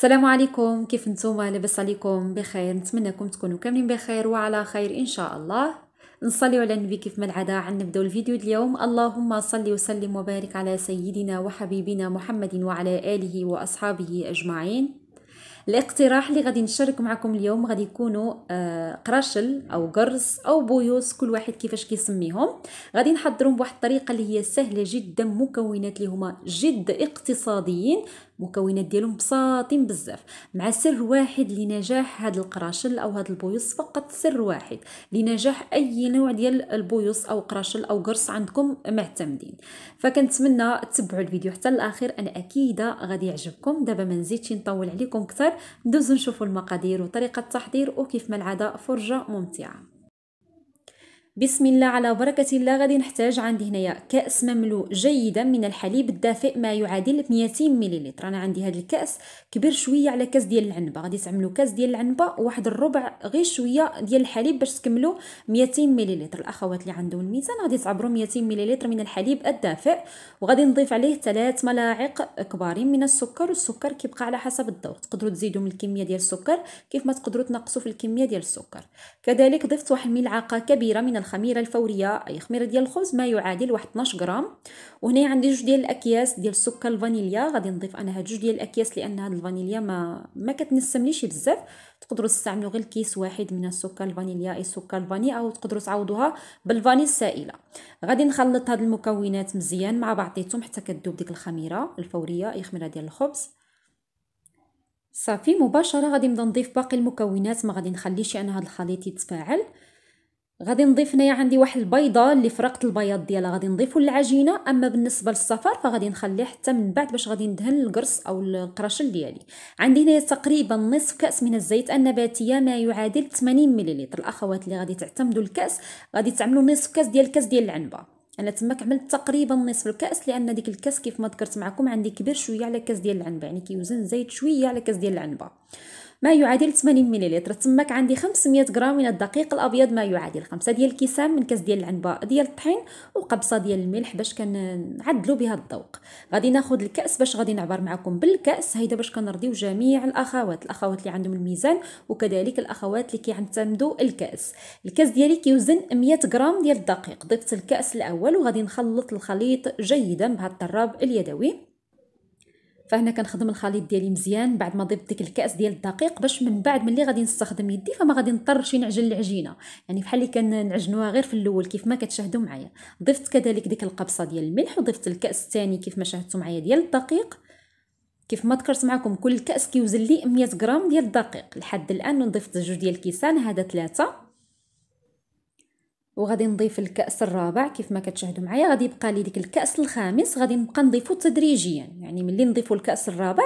السلام عليكم كيف نتوما لاباس عليكم بخير نتمنىكم تكونوا كاملين بخير وعلى خير ان شاء الله نصلي على النبي كيف ما العاده عن نبداو الفيديو اليوم اللهم صل وسلم وبارك على سيدنا وحبيبنا محمد وعلى اله واصحابه اجمعين الاقتراح اللي غادي نشارك معكم اليوم غادي يكونوا آه، قراشل او قرص او بويوس كل واحد كيفاش كيسميهم غادي نحضرهم بواحد الطريقه اللي هي سهله جدا مكونات اللي هما جد اقتصاديين مكونات ديالهم بساطين بزاف مع سر واحد لنجاح هاد القراشل او هاد البويص فقط سر واحد لنجاح اي نوع ديال البويص او قراشل او قرص عندكم معتمدين فكنتمنى تتبعوا الفيديو حتى الاخر انا اكيده غادي يعجبكم دابا ما نزيدش نطول عليكم كثر ندوزو نشوفو المقادير وطريقة التحضير وكيف ما العادة فرجة ممتعة بسم الله على بركة الله غادي نحتاج عندي هنايا كأس مملوء جيدا من الحليب الدافئ ما يعادل 200 مليلتر أنا عندي هذا الكأس كبير شوية على كأس ديال العنبة غادي تعملوا كأس ديال العنبة واحد الربع غير شوية ديال الحليب باش تكملوا 200 مليلتر الأخوات اللي عندهم الميزان غادي تعبروا 200 مليلتر من الحليب الدافئ وغادي نضيف عليه ثلاث ملاعق كبارين من السكر والسكر كيبقى على حسب الذوق تقدروا تزيدوا من الكمية ديال السكر كيف ما تقدروا تنقصوا في الكمية ديال السكر كذلك ضفت واحد الملعقة كبيرة من الخميره الفوريه اي خميره ديال الخبز ما يعادل واحد 12 غرام وهنا عندي جوج ديال الاكياس ديال السكر الفانيليا غادي نضيف انا هاد جوج ديال الاكياس لان هاد الفانيليا ما ما كتنسمليش بزاف تقدروا تستعملوا غير كيس واحد من السكر الفانيليا اي سكر الفاني او تقدروا تعوضوها بالفاني السائله غادي نخلط هاد المكونات مزيان مع بعضيتهم حتى كدوب ديك الخميره الفوريه اي خميره ديال الخبز صافي مباشره غادي نبدا نضيف باقي المكونات ما غادي نخليش انا هاد الخليط يتفاعل غادي نضيف هنايا عندي واحد البيضه اللي فرقت البياض ديالها غادي نضيفو للعجينه اما بالنسبه للصفار فغادي نخليه حتى من بعد باش غادي ندهن القرص او القرشل ديالي عندي هنايا تقريبا نصف كاس من الزيت النباتيه ما يعادل 80 مليلتر الاخوات اللي غادي تعتمدوا الكاس غادي تعملوا نصف كاس ديال الكاس ديال العنبه انا تماك عملت تقريبا نصف الكاس لان ديك الكاس كيف ما ذكرت معكم عندي كبير شويه على كاس ديال العنبه يعني كيوزن زيت شويه على كاس ديال العنبه ما يعادل 80 مليلتر تماك عندي 500 غرام من الدقيق الابيض ما يعادل 5 ديال الكيسان من كاس ديال العنبه ديال الطحين وقبصه ديال الملح باش كنعدلوا بها الذوق غادي ناخذ الكاس باش غادي نعبر معكم بالكاس هيدا باش كنرضيو جميع الاخوات الاخوات اللي عندهم الميزان وكذلك الاخوات اللي كيعتمدوا الكاس الكاس ديالي كيوزن 100 غرام ديال الدقيق ضفت الكاس الاول وغادي نخلط الخليط جيدا بهذا الطراب اليدوي فهنا كنخدم الخليط ديالي مزيان بعد ما ضيف ديك الكاس ديال الدقيق باش من بعد ملي غادي نستخدم يدي فما غادي نضطرش نعجن العجينه يعني بحال اللي كنعجنوها غير في الاول كيف ما كتشاهدوا معايا ضفت كذلك ديك القبصه ديال الملح وضفت الكاس الثاني كيف ما شاهدتوا معايا ديال الدقيق كيف ما ذكرت معكم كل كاس كيوزن لي 100 غرام ديال الدقيق لحد الان ضفت جوج ديال الكيسان هذا ثلاثه وغادي نضيف الكأس الرابع كيف ما كتشاهدوا معايا غادي يبقى لي ديك الكأس الخامس غادي نبقى نضيفو تدريجيا يعني ملي نضيفو الكأس الرابع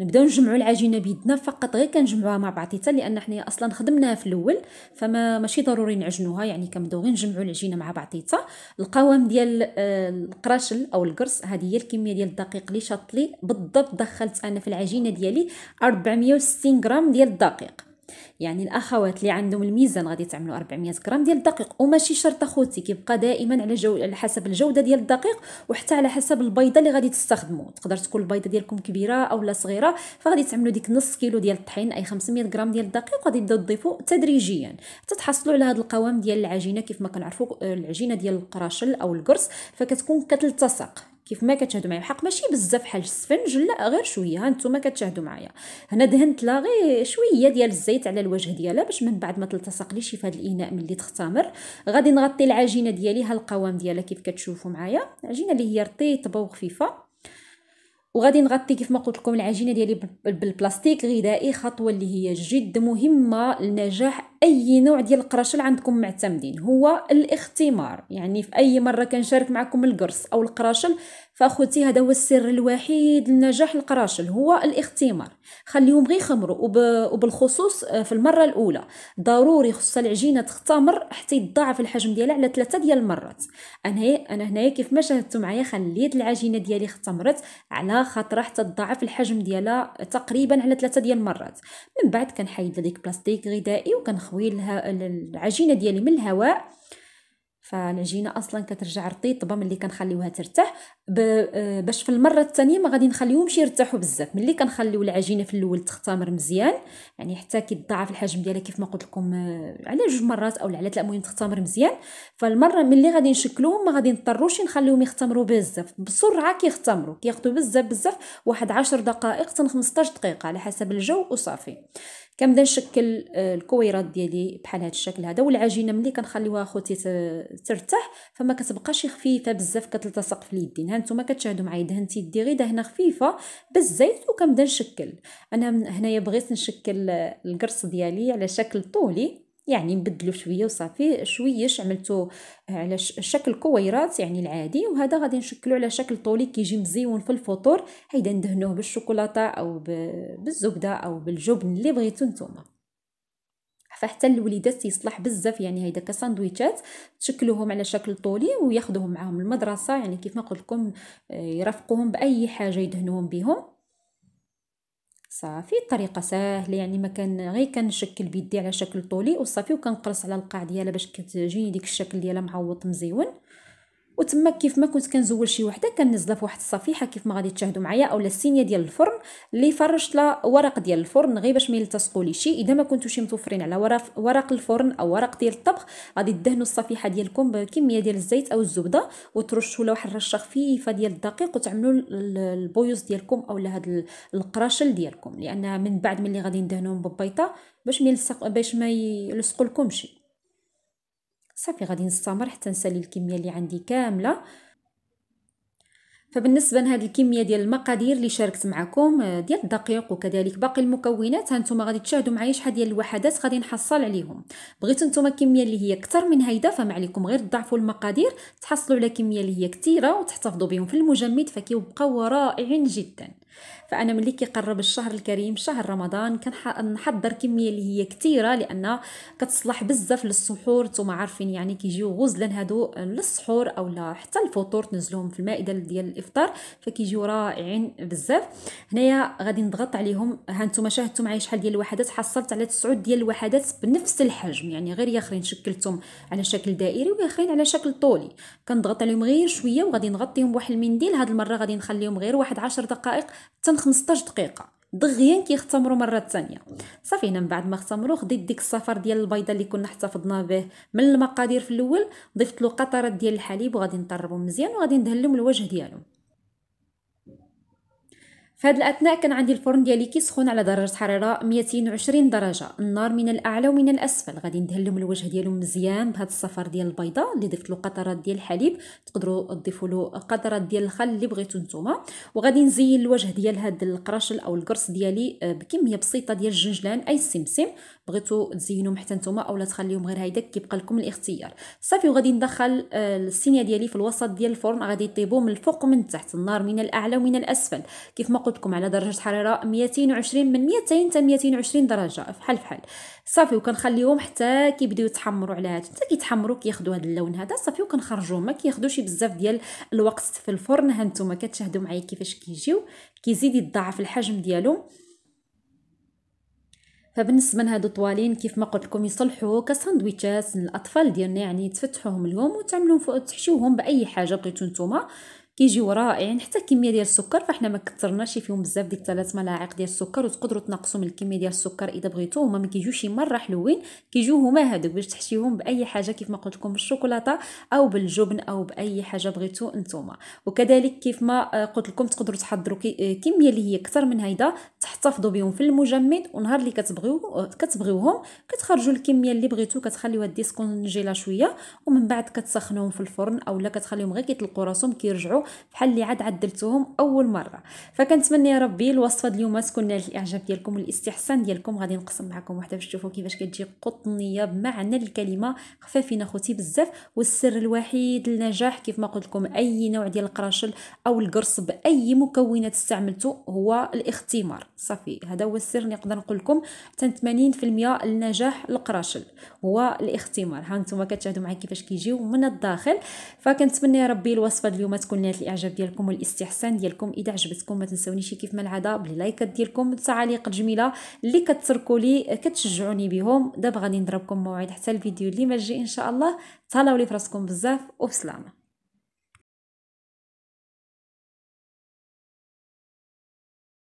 نبداو نجمعوا العجينه بيدنا فقط غير كنجمعوها مع بعضيتها لان حنايا اصلا خدمناها في الاول فما ماشي ضروري نعجنوها يعني كنبداو غير نجمعوا العجينه مع بعضيتها القوام ديال آه، القراشل او القرص هذه هي الكميه ديال الدقيق اللي شاطلي بالضبط دخلت انا في العجينه ديالي 460 غرام ديال الدقيق يعني الاخوات اللي عندهم الميزان غادي تعملوا 400 غرام ديال الدقيق وماشي شرط اخوتي كيبقى دائما على جو على حسب الجوده ديال الدقيق وحتى على حسب البيضه اللي غادي تستخدموا تقدر تكون البيضه ديالكم كبيره اولا صغيره فغادي تعملوا ديك نص كيلو ديال الطحين اي 500 غرام ديال الدقيق وغادي تبداو تضيفوا تدريجيا حتى تحصلوا على هذا القوام ديال العجينه كيف ما كنعرفوا آه، العجينه ديال القراشل او القرص فكتكون كتلتصق كيف ما كتشاهدوا معايا الحق ماشي بزاف بحال السفنج لا غير شويه ها نتوما كتشاهدوا معايا هنا دهنت لا غير شويه ديال الزيت على الوجه ديالها باش من بعد ما تلتصق ليش في هذا الاناء ملي تختمر غادي نغطي العجينه ديالي ها القوام ديالها كيف كتشوفوا معايا العجينه اللي هي رطيبه وخفيفه وغادي نغطي كيف ما قلت لكم العجينه ديالي بالبلاستيك الغذائي خطوه اللي هي جد مهمه لنجاح اي نوع ديال اللي عندكم معتمدين هو الاختمار يعني في اي مره كنشارك معكم القرص او القراشل فاخوتي هذا هو السر الوحيد لنجاح القراشل هو الاختمار خليهم غير يخمروا وبالخصوص آه، في المره الاولى ضروري خص العجينه تختمر حتى يتضاعف الحجم ديالها على ثلاثه ديال المرات انا انا هنايا كيف ما شاهدتوا معايا خليت العجينه ديالي اختمرت على خاطر خاطره حتى تضاعف الحجم ديالها تقريبا على ثلاثه ديال المرات من بعد كنحيد هذيك بلاستيك غذائي وكنخوي العجينه ديالي من الهواء فالعجينه اصلا كترجع رطيطبه ملي كنخليوها ترتاح آه، باش في المره الثانيه ما غادي نخليوهمش يرتاحوا بزاف ملي كنخليو العجينه في الاول تختمر مزيان يعني حتى كيتضاعف الحجم ديالها كيف ما قلت لكم آه، على جوج مرات او على ثلاث المهم تختمر مزيان فالمره ملي غادي نشكلوهم ما غادي نضطروش نخليهم يختمروا بزاف بسرعه كيختمروا كياخذوا بزاف بزاف واحد عشر دقائق حتى 15 دقيقه على حسب الجو وصافي كنبدا نشكل آه، الكويرات ديالي بحال هذا الشكل هذا والعجينه ملي كنخليوها اخوتي ترتاح فما كتبقاش خفيفه بزاف كتلتصق في اليدين ها نتوما كتشاهدوا معايا دهنت يدي غير دهنه خفيفه بالزيت وكنبدا نشكل انا هنايا بغيت نشكل آه، القرص ديالي على شكل طولي يعني نبدلو شويه وصافي شويش عملتو آه، على شكل كويرات يعني العادي وهذا غادي نشكلو على شكل طولي كيجي مزيون في الفطور هيدا ندهنوه بالشوكولاته او بالزبده او بالجبن اللي بغيتو نتوما فحتى الوليدات تيصلح بزاف يعني هيدا كساندويتشات تشكلوهم على شكل طولي وياخذوهم معاهم المدرسه يعني كيف ما قلت لكم آه، يرافقوهم باي حاجه يدهنوهم بهم صافي طريقه ساهله يعني ما كان غير كنشكل بيدي على شكل طولي وصافي وكنقرص على القاع ديالها باش كتجيني ديك الشكل ديالها معوط مزيون وتما كيف ما كنت كنزول شي وحده كنزلها في واحد الصفيحه كيف ما غادي تشاهدوا معايا اولا السينيه ديال الفرن اللي فرشت لها ورق ديال الفرن غير باش ما يلتصقوا لي شي اذا ما كنتوش متوفرين على ورق ورق الفرن او ورق ديال الطبخ غادي تدهنوا الصفيحه ديالكم بكميه ديال الزيت او الزبده وترشوا لها واحد الرشه خفيفه ديال الدقيق وتعملوا البويوز ديالكم اولا هاد القراشل ديالكم لان من بعد ملي غادي ندهنوهم بالبيضه باش ما يلصق باش ما يلصقوا شي صافي غادي نستمر حتى نسالي الكميه اللي عندي كامله فبالنسبه لهاد الكميه ديال المقادير اللي شاركت معكم آه، ديال الدقيق وكذلك باقي المكونات هانتوما غادي تشاهدوا معايا شحال ديال الوحدات غادي نحصل عليهم بغيتو نتوما الكميه اللي هي اكثر من هيدا فما عليكم غير تضاعفوا المقادير تحصلوا على كميه اللي هي كثيره وتحتفظوا بهم في المجمد فكيبقاو رائعين جدا فانا ملي كيقرب الشهر الكريم شهر رمضان كنحضر كميه اللي هي كثيره لان كتصلح بزاف للسحور نتوما عارفين يعني كيجيو غزلا هادو للسحور اولا حتى الفطور تنزلهم في المائده ديال الافطار فكيجيو رائعين بزاف هنايا غادي نضغط عليهم ها نتوما شاهدتوا معايا شحال ديال الوحدات حصلت على 9 ديال الوحدات بنفس الحجم يعني غير ياخرين شكلتهم على شكل دائري وياخرين على شكل طولي كنضغط عليهم غير شويه وغادي نغطيهم بواحد المنديل هاد المره غادي نخليهم غير واحد 10 دقائق حتى 15 دقيقه دغيا كيختمروا مره ثانيه صافي هنا من بعد ما اختمروا خديت ديك الصفر ديال البيضه اللي كنا احتفظنا به من المقادير في الاول ضفت له قطرات ديال الحليب وغادي نطربو مزيان وغادي ندهن لهم الوجه ديالهم فهاد الاثناء كان عندي الفرن ديالي كيسخن على درجه حراره 220 درجه النار من الاعلى ومن الاسفل غادي ندهلهم الوجه ديالهم مزيان بهاد الصفر ديال البيضه اللي ضفت له قطرات ديال الحليب تقدروا تضيفوا له قطرات ديال الخل اللي بغيتو نتوما وغادي نزين الوجه ديال هاد القرشل او القرص ديالي آه، بكميه بسيطه ديال الجنجلان اي السمسم بغيتو تزينوهم حتى نتوما اولا تخليهم غير هيدا كيبقى لكم الاختيار صافي وغادي ندخل السينيه آه، ديالي في الوسط ديال الفرن غادي يطيبوا من الفوق ومن تحت النار من الاعلى ومن الاسفل كيف ما قلت لكم على درجه حراره 220 من 200 حتى 220 درجه فحال فحال صافي وكنخليهم حتى كيبداو يتحمروا على هاد حتى كيتحمروا كياخذوا هذا اللون هذا صافي وكنخرجوهم ما كياخذوش بزاف ديال الوقت في الفرن ها نتوما كتشاهدوا معايا كيفاش كيجيو كيزيد يتضاعف الحجم ديالهم فبالنسبه لهاد الطوالين كيف ما قلت لكم يصلحوا كساندويتشات للاطفال ديالنا يعني تفتحوهم لهم وتعملوهم تحشوهم باي حاجه بغيتو نتوما كيجيو رائعين يعني حتى الكميه ديال السكر فاحنا ما كثرناش فيهم بزاف ديك ثلاث ملاعق ديال السكر وتقدروا تنقصوا من الكميه ديال السكر اذا بغيتو هما ما كيجيوش مره حلوين كيجيو هما هادوك باش تحشيهم باي حاجه كيف ما قلت لكم بالشوكولاته او بالجبن او باي حاجه بغيتو نتوما وكذلك كيف ما آه، قلت لكم تقدروا تحضروا آه، كميه اللي هي اكثر من هيدا تحتفظوا بهم في المجمد ونهار اللي كتبغيو كتبغيوهم كتخرجوا الكميه اللي بغيتو كتخليوها ديسكونجيلا شويه ومن بعد كتسخنوهم في الفرن اولا كتخليهم غير كيطلقوا راسهم كيرجعوا بحال اللي عاد عدلتهم اول مره فكنتمنى يا ربي الوصفه اليوم تكون نالت الاعجاب ديالكم والاستحسان ديالكم غادي نقسم معكم واحده باش تشوفوا كيفاش كتجي قطنيه بمعنى الكلمه خفافين اخوتي بزاف والسر الوحيد للنجاح كيف ما قلت لكم اي نوع ديال القراشل او القرص باي مكونات استعملتو هو الاختمار صافي هذا هو السر اللي نقدر نقول لكم حتى 80% النجاح القراشل هو الاختمار ها نتوما كتشاهدوا معايا كيفاش كيجيو من الداخل فكنتمنى يا ربي الوصفه اليوم تكون نالت الاعجاب ديالكم والاستحسان ديالكم اذا عجبتكم ما تنسونيش كيف ما العاده باللايكات ديالكم التعاليق الجميله اللي كتركوا لي كتشجعوني بهم دابا غادي نضربكم موعد حتى الفيديو اللي ما ان شاء الله تهلاو لي فراسكم بزاف وبسلامه